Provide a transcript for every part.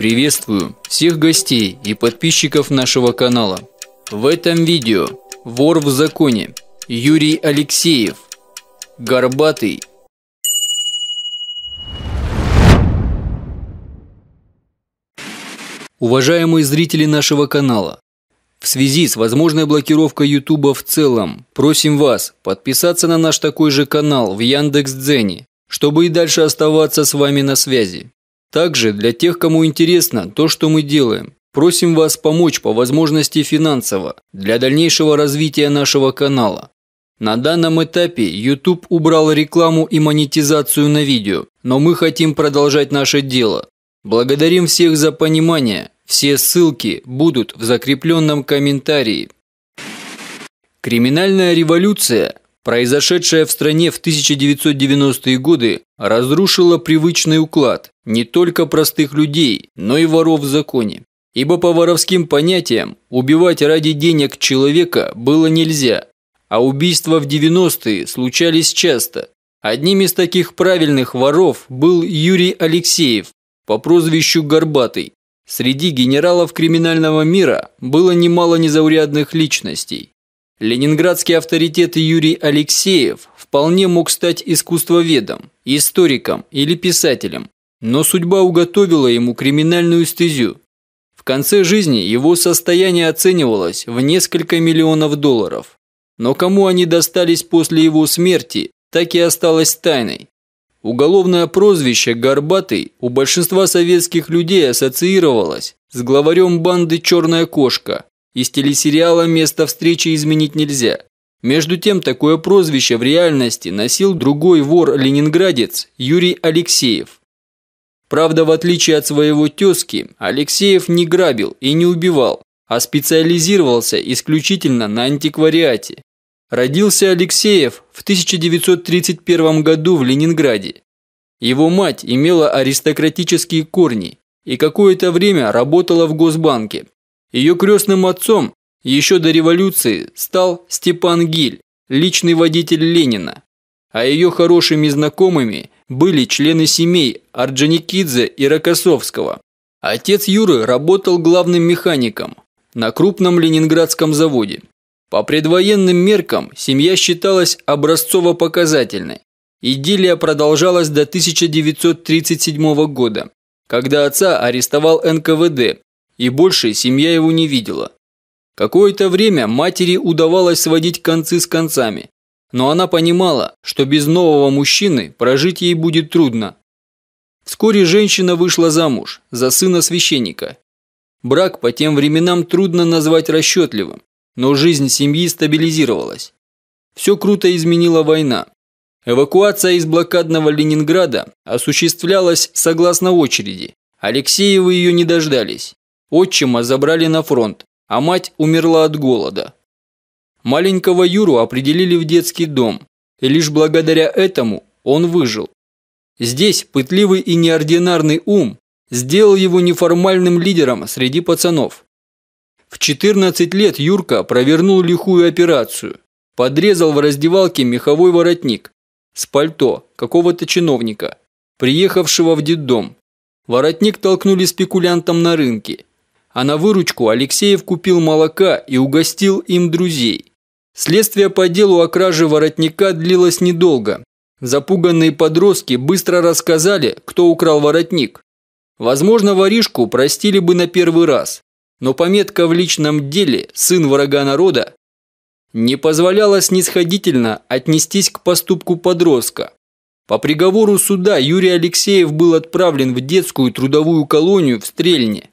Приветствую всех гостей и подписчиков нашего канала. В этом видео вор в законе Юрий Алексеев, Горбатый. Уважаемые зрители нашего канала, в связи с возможной блокировкой YouTube в целом, просим вас подписаться на наш такой же канал в Яндекс.Дзене, чтобы и дальше оставаться с вами на связи. Также для тех, кому интересно то, что мы делаем, просим вас помочь по возможности финансово для дальнейшего развития нашего канала. На данном этапе YouTube убрал рекламу и монетизацию на видео, но мы хотим продолжать наше дело. Благодарим всех за понимание. Все ссылки будут в закрепленном комментарии. Криминальная революция Произошедшее в стране в 1990-е годы разрушило привычный уклад не только простых людей, но и воров в законе. Ибо по воровским понятиям убивать ради денег человека было нельзя, а убийства в 90-е случались часто. Одним из таких правильных воров был Юрий Алексеев по прозвищу Горбатый. Среди генералов криминального мира было немало незаурядных личностей. Ленинградский авторитет Юрий Алексеев вполне мог стать искусствоведом, историком или писателем, но судьба уготовила ему криминальную стезю. В конце жизни его состояние оценивалось в несколько миллионов долларов. Но кому они достались после его смерти, так и осталось тайной. Уголовное прозвище «Горбатый» у большинства советских людей ассоциировалось с главарем банды «Черная кошка» Из телесериала место встречи изменить нельзя. Между тем, такое прозвище в реальности носил другой вор-ленинградец Юрий Алексеев. Правда, в отличие от своего тезки, Алексеев не грабил и не убивал, а специализировался исключительно на антиквариате. Родился Алексеев в 1931 году в Ленинграде. Его мать имела аристократические корни и какое-то время работала в Госбанке, ее крестным отцом еще до революции стал Степан Гиль, личный водитель Ленина. А ее хорошими знакомыми были члены семей Орджоникидзе и Рокоссовского. Отец Юры работал главным механиком на крупном ленинградском заводе. По предвоенным меркам семья считалась образцово-показательной. Идиллия продолжалась до 1937 года, когда отца арестовал НКВД и больше семья его не видела. Какое-то время матери удавалось сводить концы с концами, но она понимала, что без нового мужчины прожить ей будет трудно. Вскоре женщина вышла замуж за сына священника. Брак по тем временам трудно назвать расчетливым, но жизнь семьи стабилизировалась. Все круто изменила война. Эвакуация из блокадного Ленинграда осуществлялась согласно очереди. Алексеевы ее не дождались. Отчима забрали на фронт, а мать умерла от голода. Маленького Юру определили в детский дом, и лишь благодаря этому он выжил. Здесь пытливый и неординарный ум сделал его неформальным лидером среди пацанов. В 14 лет Юрка провернул лихую операцию. Подрезал в раздевалке меховой воротник с пальто какого-то чиновника, приехавшего в детдом. Воротник толкнули спекулянтам на рынке – а на выручку Алексеев купил молока и угостил им друзей. Следствие по делу о краже воротника длилось недолго. Запуганные подростки быстро рассказали, кто украл воротник. Возможно, воришку простили бы на первый раз, но пометка в личном деле «сын врага народа» не позволяла снисходительно отнестись к поступку подростка. По приговору суда Юрий Алексеев был отправлен в детскую трудовую колонию в Стрельне.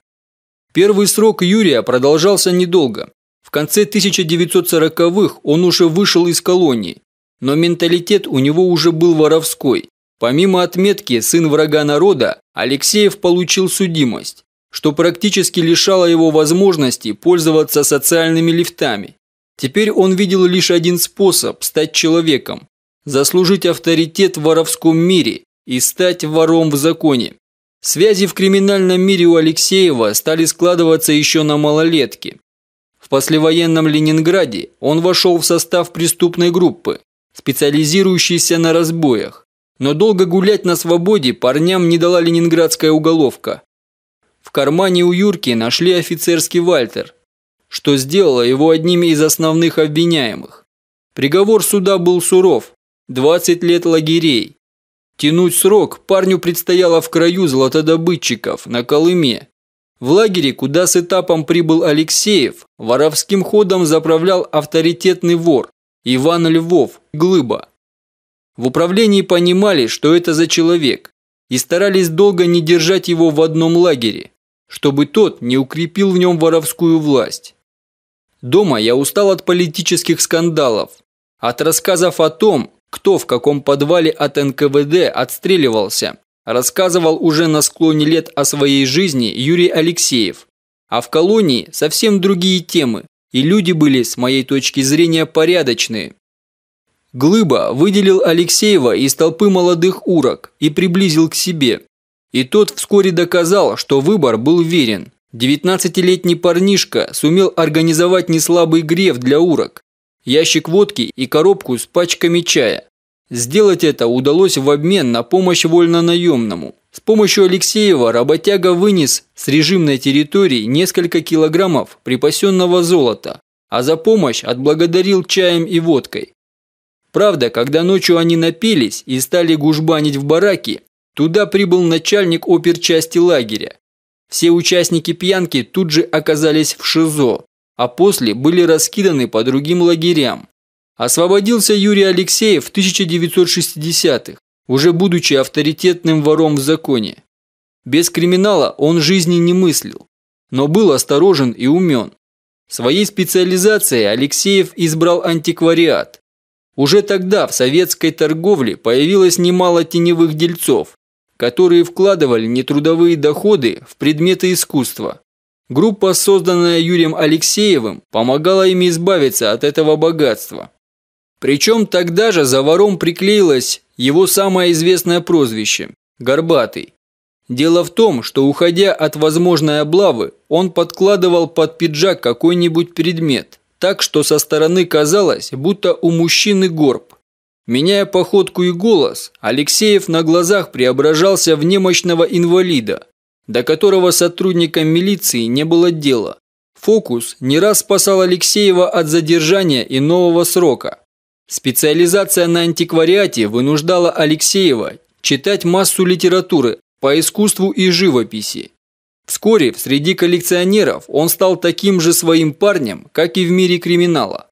Первый срок Юрия продолжался недолго. В конце 1940-х он уже вышел из колонии, но менталитет у него уже был воровской. Помимо отметки «сын врага народа» Алексеев получил судимость, что практически лишало его возможности пользоваться социальными лифтами. Теперь он видел лишь один способ стать человеком – заслужить авторитет в воровском мире и стать вором в законе. Связи в криминальном мире у Алексеева стали складываться еще на малолетке. В послевоенном Ленинграде он вошел в состав преступной группы, специализирующейся на разбоях. Но долго гулять на свободе парням не дала ленинградская уголовка. В кармане у Юрки нашли офицерский вальтер, что сделало его одним из основных обвиняемых. Приговор суда был суров – 20 лет лагерей. Тянуть срок парню предстояло в краю золотодобытчиков, на Колыме. В лагере, куда с этапом прибыл Алексеев, воровским ходом заправлял авторитетный вор Иван Львов, Глыба. В управлении понимали, что это за человек, и старались долго не держать его в одном лагере, чтобы тот не укрепил в нем воровскую власть. Дома я устал от политических скандалов, от рассказов о том, кто в каком подвале от НКВД отстреливался, рассказывал уже на склоне лет о своей жизни Юрий Алексеев. А в колонии совсем другие темы, и люди были, с моей точки зрения, порядочные. Глыба выделил Алексеева из толпы молодых урок и приблизил к себе. И тот вскоре доказал, что выбор был верен. 19-летний парнишка сумел организовать неслабый греф для урок, ящик водки и коробку с пачками чая. Сделать это удалось в обмен на помощь вольнонаемному. С помощью Алексеева работяга вынес с режимной территории несколько килограммов припасенного золота, а за помощь отблагодарил чаем и водкой. Правда, когда ночью они напились и стали гужбанить в бараке, туда прибыл начальник оперчасти лагеря. Все участники пьянки тут же оказались в ШИЗО, а после были раскиданы по другим лагерям. Освободился Юрий Алексеев в 1960-х, уже будучи авторитетным вором в законе. Без криминала он жизни не мыслил, но был осторожен и умен. Своей специализацией Алексеев избрал антиквариат. Уже тогда в советской торговле появилось немало теневых дельцов, которые вкладывали нетрудовые доходы в предметы искусства. Группа, созданная Юрием Алексеевым, помогала им избавиться от этого богатства. Причем тогда же за вором приклеилось его самое известное прозвище – Горбатый. Дело в том, что уходя от возможной облавы, он подкладывал под пиджак какой-нибудь предмет, так что со стороны казалось, будто у мужчины горб. Меняя походку и голос, Алексеев на глазах преображался в немощного инвалида, до которого сотрудникам милиции не было дела. Фокус не раз спасал Алексеева от задержания и нового срока. Специализация на антиквариате вынуждала Алексеева читать массу литературы по искусству и живописи. Вскоре среди коллекционеров он стал таким же своим парнем, как и в мире криминала.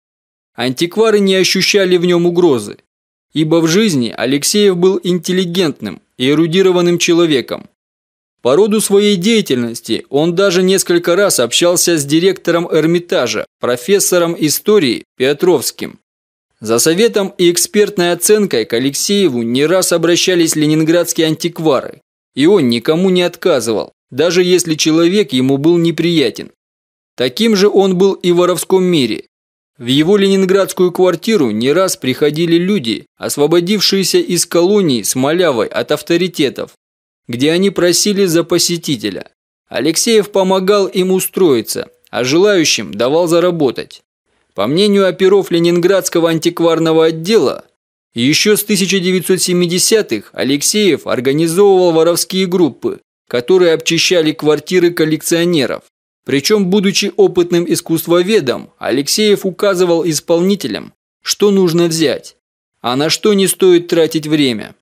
Антиквары не ощущали в нем угрозы, ибо в жизни Алексеев был интеллигентным и эрудированным человеком, по роду своей деятельности он даже несколько раз общался с директором Эрмитажа, профессором истории Петровским. За советом и экспертной оценкой к Алексееву не раз обращались ленинградские антиквары, и он никому не отказывал, даже если человек ему был неприятен. Таким же он был и в воровском мире. В его ленинградскую квартиру не раз приходили люди, освободившиеся из колонии с малявой от авторитетов, где они просили за посетителя. Алексеев помогал им устроиться, а желающим давал заработать. По мнению оперов Ленинградского антикварного отдела, еще с 1970-х Алексеев организовывал воровские группы, которые обчищали квартиры коллекционеров. Причем, будучи опытным искусствоведом, Алексеев указывал исполнителям, что нужно взять, а на что не стоит тратить время.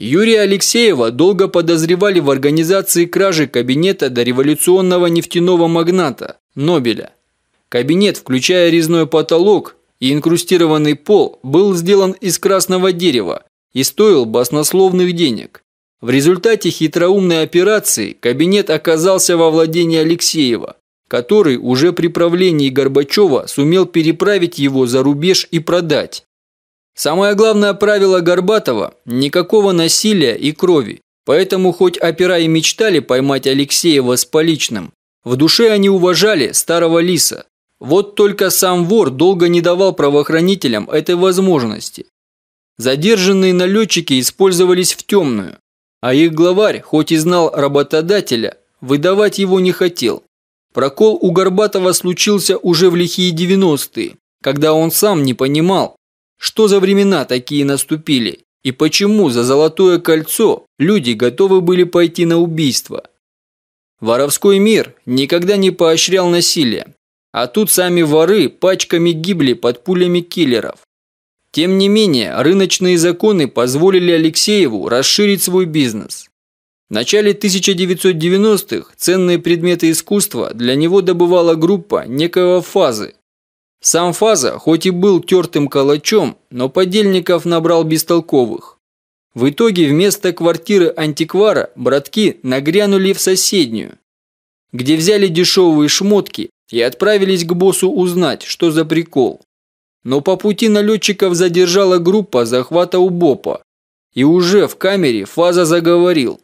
Юрия Алексеева долго подозревали в организации кражи кабинета дореволюционного нефтяного магната Нобеля. Кабинет, включая резной потолок и инкрустированный пол, был сделан из красного дерева и стоил баснословных денег. В результате хитроумной операции кабинет оказался во владении Алексеева, который уже при правлении Горбачева сумел переправить его за рубеж и продать. Самое главное правило Горбатова – никакого насилия и крови. Поэтому хоть опера и мечтали поймать Алексеева с поличным, в душе они уважали старого лиса. Вот только сам вор долго не давал правоохранителям этой возможности. Задержанные налетчики использовались в темную, а их главарь, хоть и знал работодателя, выдавать его не хотел. Прокол у Горбатова случился уже в лихие 90-е, когда он сам не понимал, что за времена такие наступили? И почему за золотое кольцо люди готовы были пойти на убийство? Воровской мир никогда не поощрял насилие. А тут сами воры пачками гибли под пулями киллеров. Тем не менее, рыночные законы позволили Алексееву расширить свой бизнес. В начале 1990-х ценные предметы искусства для него добывала группа некоего фазы, сам Фаза, хоть и был тертым калачом, но подельников набрал бестолковых. В итоге вместо квартиры антиквара братки нагрянули в соседнюю, где взяли дешевые шмотки и отправились к боссу узнать, что за прикол. Но по пути налетчиков задержала группа захвата у БОПа. И уже в камере Фаза заговорил.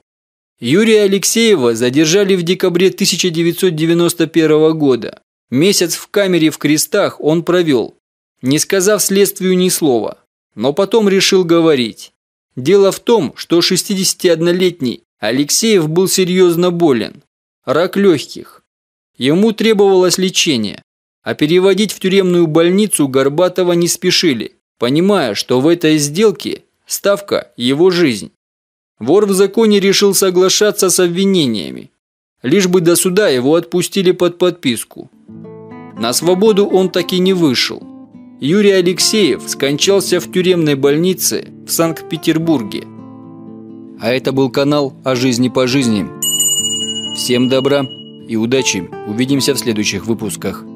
Юрия Алексеева задержали в декабре 1991 года. Месяц в камере в крестах он провел, не сказав следствию ни слова, но потом решил говорить. Дело в том, что 61-летний Алексеев был серьезно болен. Рак легких. Ему требовалось лечение, а переводить в тюремную больницу Горбатова не спешили, понимая, что в этой сделке ставка – его жизнь. Вор в законе решил соглашаться с обвинениями, лишь бы до суда его отпустили под подписку – на свободу он так и не вышел. Юрий Алексеев скончался в тюремной больнице в Санкт-Петербурге. А это был канал «О жизни по жизни». Всем добра и удачи. Увидимся в следующих выпусках.